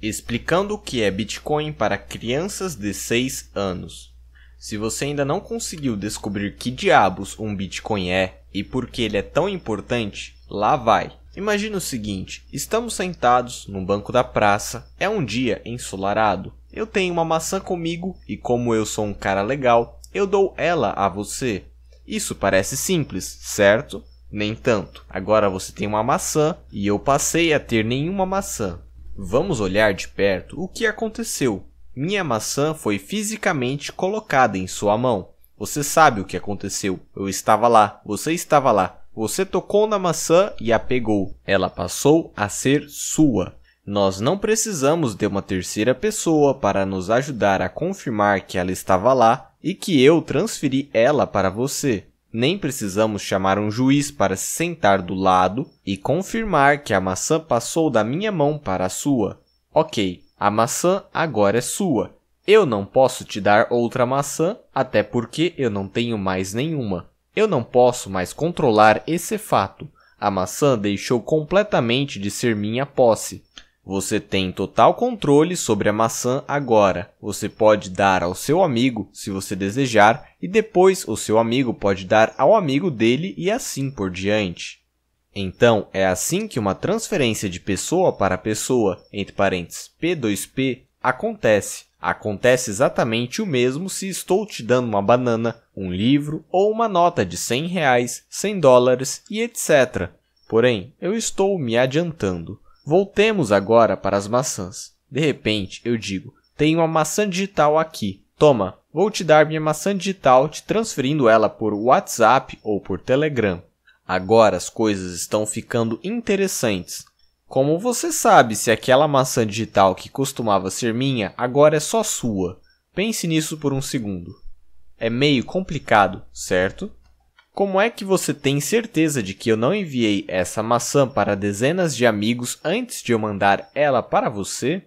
explicando o que é Bitcoin para crianças de 6 anos. Se você ainda não conseguiu descobrir que diabos um Bitcoin é e por que ele é tão importante, lá vai. Imagina o seguinte: estamos sentados num banco da praça, é um dia ensolarado. Eu tenho uma maçã comigo e, como eu sou um cara legal, eu dou ela a você. Isso parece simples, certo? Nem tanto. Agora você tem uma maçã e eu passei a ter nenhuma maçã. Vamos olhar de perto o que aconteceu. Minha maçã foi fisicamente colocada em sua mão. Você sabe o que aconteceu. Eu estava lá, você estava lá. Você tocou na maçã e a pegou. Ela passou a ser sua. Nós não precisamos de uma terceira pessoa para nos ajudar a confirmar que ela estava lá e que eu transferi ela para você. Nem precisamos chamar um juiz para se sentar do lado e confirmar que a maçã passou da minha mão para a sua. Ok, a maçã agora é sua. Eu não posso te dar outra maçã, até porque eu não tenho mais nenhuma. Eu não posso mais controlar esse fato. A maçã deixou completamente de ser minha posse. Você tem total controle sobre a maçã agora. Você pode dar ao seu amigo, se você desejar, e depois o seu amigo pode dar ao amigo dele e assim por diante. Então, é assim que uma transferência de pessoa para pessoa, entre parênteses P2P, acontece. Acontece exatamente o mesmo se estou te dando uma banana, um livro ou uma nota de 100 reais, 100 dólares e etc. Porém, eu estou me adiantando. Voltemos agora para as maçãs. De repente, eu digo: tenho uma maçã digital aqui. Toma, vou te dar minha maçã digital te transferindo ela por WhatsApp ou por Telegram. Agora as coisas estão ficando interessantes. Como você sabe se aquela maçã digital que costumava ser minha agora é só sua? Pense nisso por um segundo. É meio complicado, certo? Como é que você tem certeza de que eu não enviei essa maçã para dezenas de amigos antes de eu mandar ela para você?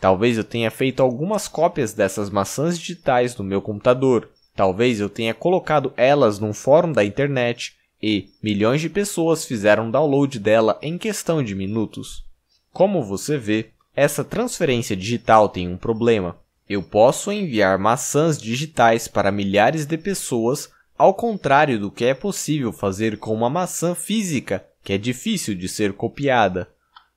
Talvez eu tenha feito algumas cópias dessas maçãs digitais no meu computador. Talvez eu tenha colocado elas num fórum da internet e milhões de pessoas fizeram download dela em questão de minutos. Como você vê, essa transferência digital tem um problema. Eu posso enviar maçãs digitais para milhares de pessoas ao contrário do que é possível fazer com uma maçã física, que é difícil de ser copiada.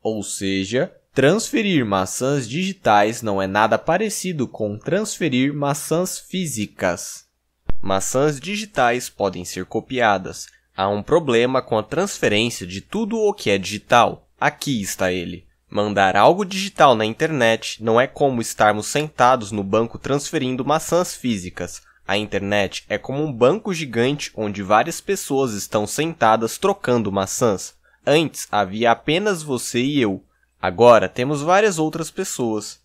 Ou seja, transferir maçãs digitais não é nada parecido com transferir maçãs físicas. Maçãs digitais podem ser copiadas. Há um problema com a transferência de tudo o que é digital. Aqui está ele. Mandar algo digital na internet não é como estarmos sentados no banco transferindo maçãs físicas. A internet é como um banco gigante onde várias pessoas estão sentadas trocando maçãs. Antes havia apenas você e eu. Agora temos várias outras pessoas.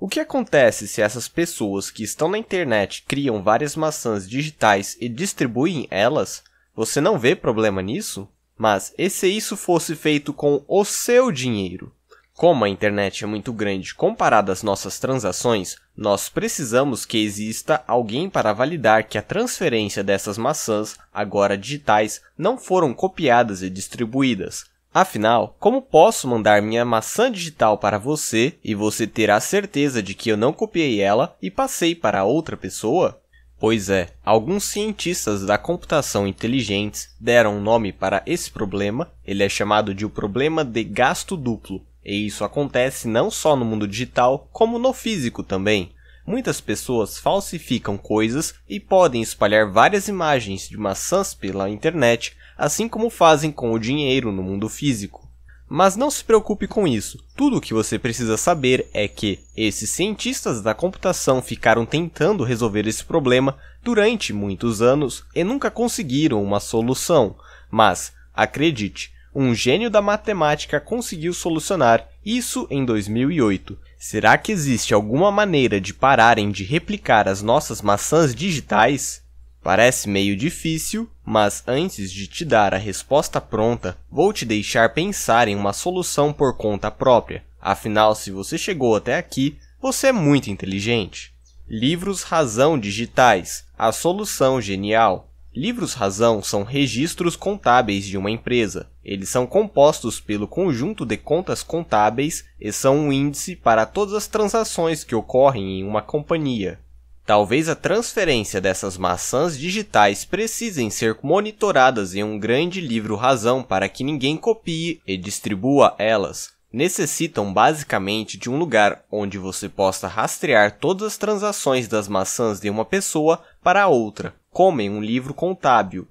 O que acontece se essas pessoas que estão na internet criam várias maçãs digitais e distribuem elas? Você não vê problema nisso? Mas e se isso fosse feito com o seu dinheiro? Como a internet é muito grande comparada às nossas transações, nós precisamos que exista alguém para validar que a transferência dessas maçãs, agora digitais, não foram copiadas e distribuídas. Afinal, como posso mandar minha maçã digital para você e você ter a certeza de que eu não copiei ela e passei para outra pessoa? Pois é, alguns cientistas da computação inteligentes deram um nome para esse problema, ele é chamado de o problema de gasto duplo e isso acontece não só no mundo digital, como no físico também. Muitas pessoas falsificam coisas e podem espalhar várias imagens de maçãs pela internet, assim como fazem com o dinheiro no mundo físico. Mas não se preocupe com isso. Tudo o que você precisa saber é que esses cientistas da computação ficaram tentando resolver esse problema durante muitos anos e nunca conseguiram uma solução. Mas, acredite, um gênio da matemática conseguiu solucionar, isso em 2008. Será que existe alguma maneira de pararem de replicar as nossas maçãs digitais? Parece meio difícil, mas antes de te dar a resposta pronta, vou te deixar pensar em uma solução por conta própria. Afinal, se você chegou até aqui, você é muito inteligente. Livros Razão Digitais A Solução Genial Livros razão são registros contábeis de uma empresa. Eles são compostos pelo conjunto de contas contábeis e são um índice para todas as transações que ocorrem em uma companhia. Talvez a transferência dessas maçãs digitais precisem ser monitoradas em um grande livro razão para que ninguém copie e distribua elas. Necessitam basicamente de um lugar onde você possa rastrear todas as transações das maçãs de uma pessoa para outra comem um livro contábil.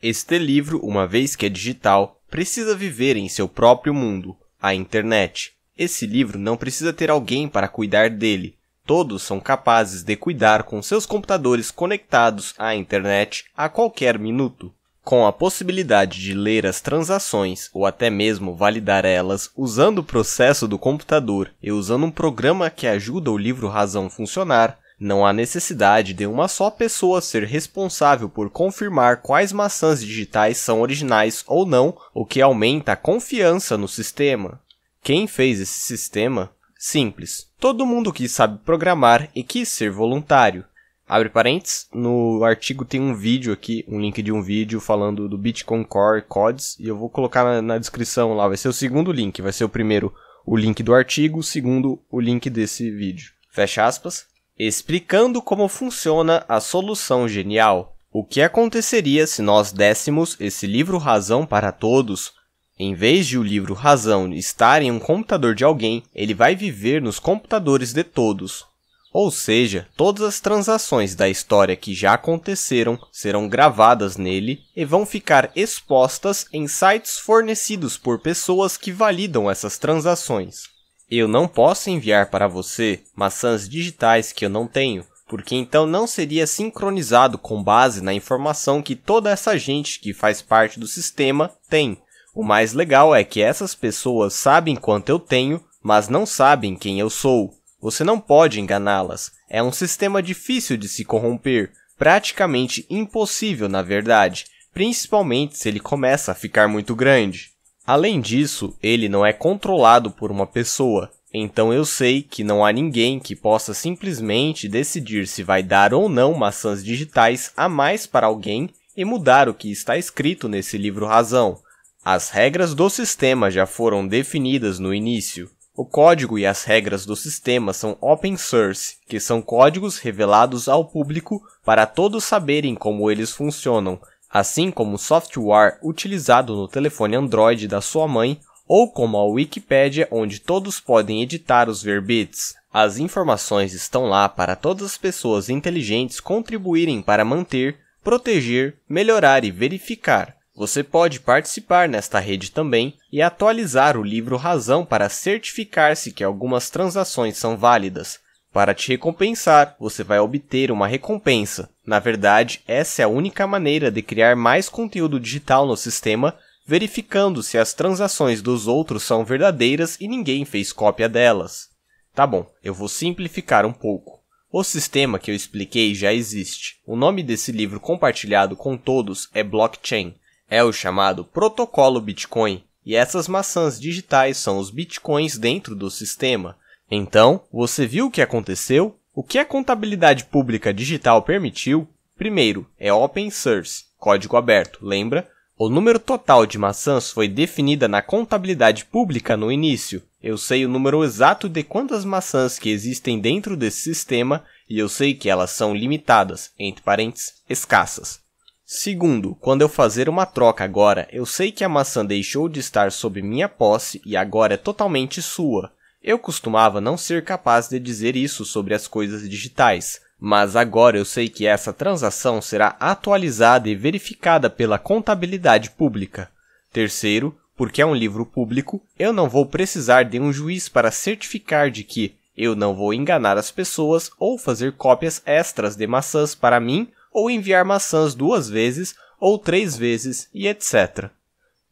Este livro, uma vez que é digital, precisa viver em seu próprio mundo, a internet. Esse livro não precisa ter alguém para cuidar dele. Todos são capazes de cuidar com seus computadores conectados à internet a qualquer minuto. Com a possibilidade de ler as transações ou até mesmo validar elas usando o processo do computador e usando um programa que ajuda o livro Razão funcionar, não há necessidade de uma só pessoa ser responsável por confirmar quais maçãs digitais são originais ou não, o que aumenta a confiança no sistema. Quem fez esse sistema? Simples. Todo mundo que sabe programar e quis ser voluntário. Abre parênteses, no artigo tem um vídeo aqui, um link de um vídeo falando do Bitcoin Core Codes, e eu vou colocar na, na descrição lá, vai ser o segundo link, vai ser o primeiro o link do artigo, o segundo o link desse vídeo. Fecha aspas explicando como funciona a solução genial. O que aconteceria se nós dessemos esse livro Razão para todos? Em vez de o livro Razão estar em um computador de alguém, ele vai viver nos computadores de todos. Ou seja, todas as transações da história que já aconteceram serão gravadas nele e vão ficar expostas em sites fornecidos por pessoas que validam essas transações. Eu não posso enviar para você maçãs digitais que eu não tenho, porque então não seria sincronizado com base na informação que toda essa gente que faz parte do sistema tem. O mais legal é que essas pessoas sabem quanto eu tenho, mas não sabem quem eu sou. Você não pode enganá-las. É um sistema difícil de se corromper, praticamente impossível na verdade, principalmente se ele começa a ficar muito grande. Além disso, ele não é controlado por uma pessoa, então eu sei que não há ninguém que possa simplesmente decidir se vai dar ou não maçãs digitais a mais para alguém e mudar o que está escrito nesse livro razão. As regras do sistema já foram definidas no início. O código e as regras do sistema são open source, que são códigos revelados ao público para todos saberem como eles funcionam, assim como o software utilizado no telefone Android da sua mãe ou como a Wikipédia, onde todos podem editar os verbetes. As informações estão lá para todas as pessoas inteligentes contribuírem para manter, proteger, melhorar e verificar. Você pode participar nesta rede também e atualizar o livro Razão para certificar-se que algumas transações são válidas, para te recompensar, você vai obter uma recompensa. Na verdade, essa é a única maneira de criar mais conteúdo digital no sistema, verificando se as transações dos outros são verdadeiras e ninguém fez cópia delas. Tá bom, eu vou simplificar um pouco. O sistema que eu expliquei já existe. O nome desse livro compartilhado com todos é blockchain. É o chamado protocolo Bitcoin, e essas maçãs digitais são os bitcoins dentro do sistema. Então, você viu o que aconteceu? O que a contabilidade pública digital permitiu? Primeiro, é open source, código aberto, lembra? O número total de maçãs foi definida na contabilidade pública no início. Eu sei o número exato de quantas maçãs que existem dentro desse sistema e eu sei que elas são limitadas, entre parênteses, escassas. Segundo, quando eu fazer uma troca agora, eu sei que a maçã deixou de estar sob minha posse e agora é totalmente sua. Eu costumava não ser capaz de dizer isso sobre as coisas digitais, mas agora eu sei que essa transação será atualizada e verificada pela contabilidade pública. Terceiro, porque é um livro público, eu não vou precisar de um juiz para certificar de que eu não vou enganar as pessoas ou fazer cópias extras de maçãs para mim ou enviar maçãs duas vezes ou três vezes e etc.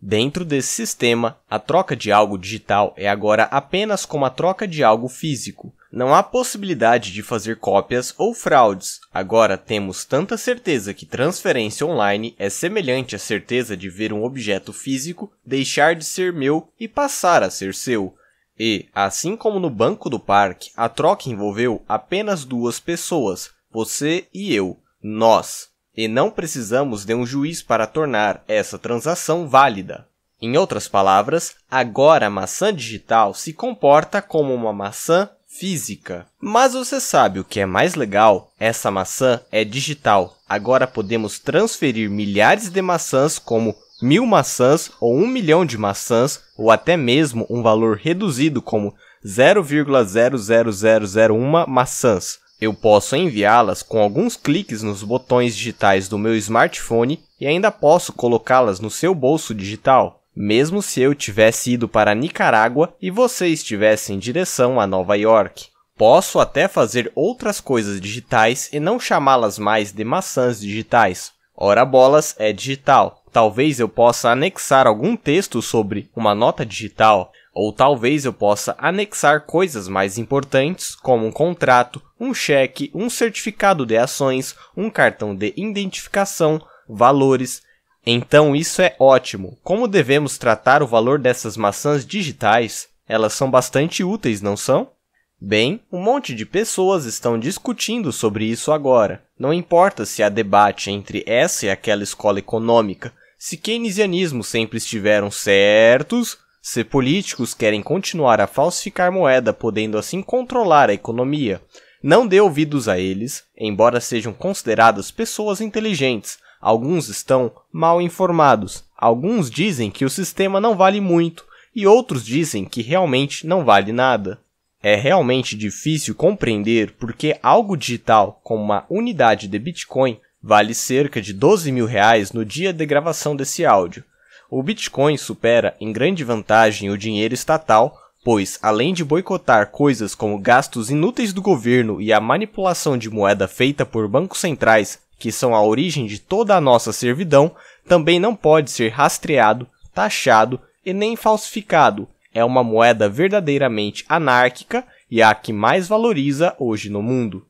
Dentro desse sistema, a troca de algo digital é agora apenas como a troca de algo físico. Não há possibilidade de fazer cópias ou fraudes. Agora temos tanta certeza que transferência online é semelhante à certeza de ver um objeto físico deixar de ser meu e passar a ser seu. E, assim como no Banco do Parque, a troca envolveu apenas duas pessoas, você e eu, nós e não precisamos de um juiz para tornar essa transação válida. Em outras palavras, agora a maçã digital se comporta como uma maçã física. Mas você sabe o que é mais legal? Essa maçã é digital. Agora podemos transferir milhares de maçãs como mil maçãs ou um milhão de maçãs, ou até mesmo um valor reduzido como 0,00001 maçãs eu posso enviá-las com alguns cliques nos botões digitais do meu smartphone e ainda posso colocá-las no seu bolso digital, mesmo se eu tivesse ido para Nicarágua e você estivesse em direção a Nova York. Posso até fazer outras coisas digitais e não chamá-las mais de maçãs digitais. Ora bolas é digital. Talvez eu possa anexar algum texto sobre uma nota digital, ou talvez eu possa anexar coisas mais importantes, como um contrato, um cheque, um certificado de ações, um cartão de identificação, valores. Então isso é ótimo. Como devemos tratar o valor dessas maçãs digitais? Elas são bastante úteis, não são? Bem, um monte de pessoas estão discutindo sobre isso agora. Não importa se há debate entre essa e aquela escola econômica, se keynesianismo sempre estiveram certos se políticos querem continuar a falsificar moeda, podendo assim controlar a economia, não dê ouvidos a eles, embora sejam consideradas pessoas inteligentes. Alguns estão mal informados, alguns dizem que o sistema não vale muito e outros dizem que realmente não vale nada. É realmente difícil compreender porque algo digital, como uma unidade de Bitcoin, vale cerca de 12 mil reais no dia de gravação desse áudio. O Bitcoin supera em grande vantagem o dinheiro estatal, pois, além de boicotar coisas como gastos inúteis do governo e a manipulação de moeda feita por bancos centrais, que são a origem de toda a nossa servidão, também não pode ser rastreado, taxado e nem falsificado. É uma moeda verdadeiramente anárquica e a que mais valoriza hoje no mundo.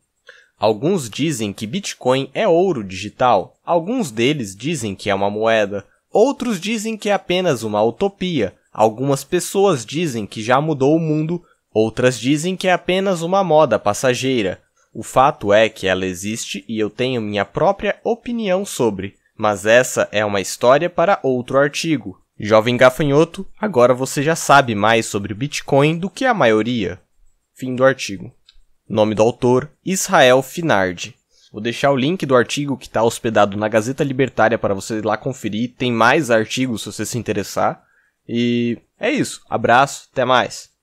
Alguns dizem que Bitcoin é ouro digital, alguns deles dizem que é uma moeda, Outros dizem que é apenas uma utopia. Algumas pessoas dizem que já mudou o mundo, outras dizem que é apenas uma moda passageira. O fato é que ela existe e eu tenho minha própria opinião sobre, mas essa é uma história para outro artigo. Jovem gafanhoto, agora você já sabe mais sobre o Bitcoin do que a maioria. Fim do artigo. Nome do autor: Israel Finardi. Vou deixar o link do artigo que está hospedado na Gazeta Libertária para você ir lá conferir. Tem mais artigos se você se interessar. E é isso. Abraço, até mais.